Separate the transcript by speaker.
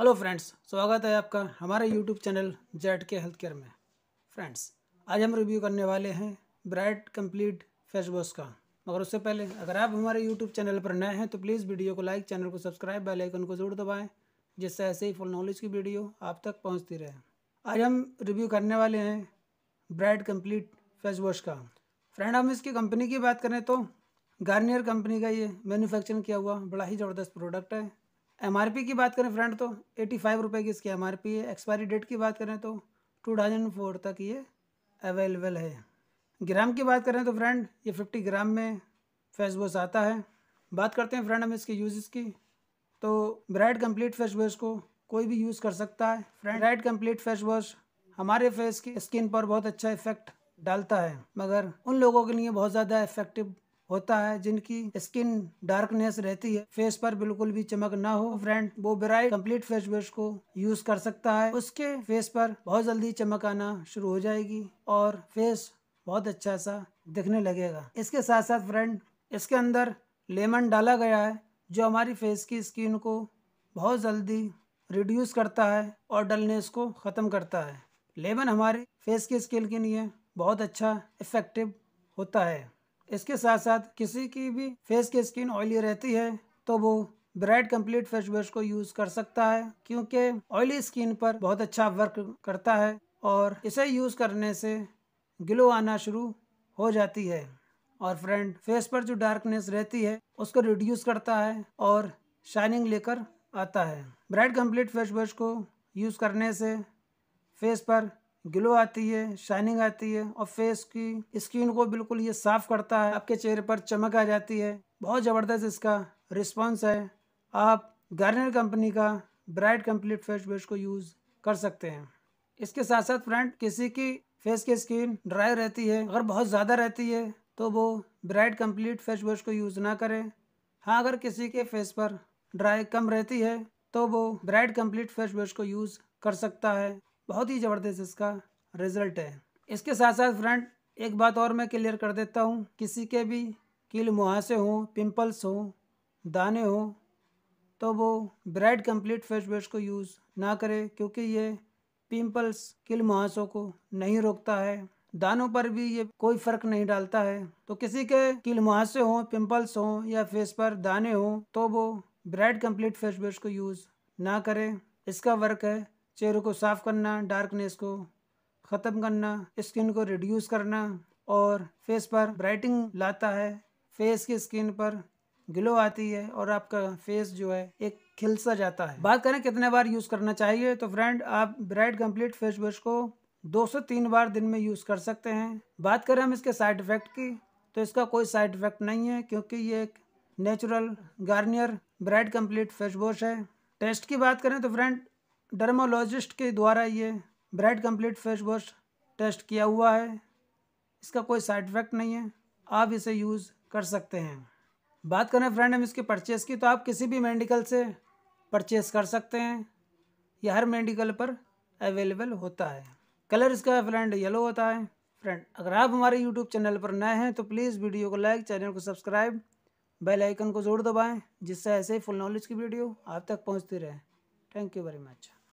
Speaker 1: hello friends स्वागत है आपका हमारे YouTube channel Z K health care में फ्रेंड्स आज हम रिव्यू करने वाले हैं ब्राइट कंप्लीट फेस वॉश का मगर उससे पहले अगर आप हमारे यूट्यूब चैनल पर नए हैं तो प्लीज़ वीडियो को लाइक चैनल को सब्सक्राइब बेल आइकन को जरूर दबाएं जिससे ऐसे ही फुल नॉलेज की वीडियो आप तक पहुँचती रहे आज हम रिव्यू करने वाले हैं ब्राइट कम्प्लीट फेस वॉश का फ्रेंड हम इसकी कंपनी की बात करें तो गार्नियर कंपनी का ये मैन्युफैक्चर किया हुआ बड़ा ही ज़बरदस्त प्रोडक्ट है एम की बात करें फ्रेंड तो एटी फाइव रुपये की इसकी एम है एक्सपायरी डेट की बात करें तो टू थाउजेंड फोर तक ये अवेलेबल है ग्राम की बात करें तो फ्रेंड ये फिफ्टी ग्राम में फेस वॉश आता है बात करते हैं फ्रेंड हम इसके यूज़ की तो ब्राइट कम्प्लीट फेस वॉश को कोई भी यूज़ कर सकता है friend bright complete face wash हमारे फेस की स्किन पर बहुत अच्छा इफेक्ट डालता है मगर उन लोगों के लिए बहुत ज़्यादा इफेक्टिव होता है जिनकी स्किन डार्कनेस रहती है फेस पर बिल्कुल भी चमक ना हो फ्रेंड वो ब्राइट कंप्लीट फेस वॉश को यूज कर सकता है उसके फेस पर बहुत जल्दी चमक आना शुरू हो जाएगी और फेस बहुत अच्छा सा दिखने लगेगा इसके साथ साथ फ्रेंड इसके अंदर लेमन डाला गया है जो हमारी फेस की स्किन को बहुत जल्दी रिड्यूस करता है और डलनेस को ख़त्म करता है लेमन हमारे फेस की स्किन के लिए बहुत अच्छा इफ़ेक्टिव होता है इसके साथ साथ किसी की भी फेस की स्किन ऑयली रहती है तो वो ब्राइट कंप्लीट फेस वॉश को यूज़ कर सकता है क्योंकि ऑयली स्किन पर बहुत अच्छा वर्क करता है और इसे यूज़ करने से ग्लो आना शुरू हो जाती है और फ्रेंड फेस पर जो डार्कनेस रहती है उसको रिड्यूस करता है और शाइनिंग लेकर आता है ब्राइट कंप्लीट फेस वॉश को यूज़ करने से फेस पर ग्लो आती है शाइनिंग आती है और फेस की स्किन को बिल्कुल ये साफ करता है आपके चेहरे पर चमक आ जाती है बहुत ज़बरदस्त इसका रिस्पॉन्स है आप गार्नियर कंपनी का ब्राइट कंप्लीट फेस वेश को यूज़ कर सकते हैं इसके साथ साथ फ्रेंड किसी की फेस की स्किन ड्राई रहती है अगर बहुत ज़्यादा रहती है तो वो ब्राइट कंप्लीट फेस वेश को यूज़ ना करें हाँ अगर किसी के फेस पर ड्राई कम रहती है तो वो ब्राइट कंप्लीट फेस वेश को यूज़ कर सकता है बहुत ही ज़बरदस्त इसका रिजल्ट है इसके साथ साथ फ्रेंड एक बात और मैं क्लियर कर देता हूँ किसी के भी कील मुहासे हों पिंपल्स हों दाने हों तो वो ब्राइट कंप्लीट फेस वॉश को यूज़ ना करें क्योंकि ये पिंपल्स किल मुहासों को नहीं रोकता है दानों पर भी ये कोई फ़र्क नहीं डालता है तो किसी के किल मुहासे हों पिंपल्स हों या फेस पर दाने हों तो वो ब्राइट कंप्लीट फेस वॉश को यूज़ ना करें इसका वर्क है चेहरे को साफ़ करना डार्कनेस को ख़त्म करना स्किन को रिड्यूस करना और फेस पर ब्राइटिंग लाता है फेस की स्किन पर ग्लो आती है और आपका फेस जो है एक खिल सा जाता है बात करें कितने बार यूज़ करना चाहिए तो फ्रेंड आप ब्राइट कंप्लीट फेस वॉश को दो से तीन बार दिन में यूज़ कर सकते हैं बात करें हम इसके साइड इफ़ेक्ट की तो इसका कोई साइड इफ़ेक्ट नहीं है क्योंकि ये एक natural Garnier bright complete face wash है टेस्ट की बात करें तो फ्रेंड डर्मोलॉजिस्ट के द्वारा ये bright complete face wash test किया हुआ है इसका कोई साइड इफेक्ट नहीं है आप इसे यूज़ कर सकते हैं बात करें फ्रेंड हम इसके परचेस की तो आप किसी भी मेडिकल से परचेस कर सकते हैं यह हर मेडिकल पर अवेलेबल होता है कलर इसका फ्रेंड येलो होता है फ्रेंड अगर आप हमारे यूट्यूब चैनल पर नए हैं तो प्लीज़ वीडियो को लाइक चैनल को सब्सक्राइब बेल आइकन को जोर दबाएं जिससे ऐसे ही फुल नॉलेज की वीडियो आप तक पहुंचती रहे थैंक यू वेरी मच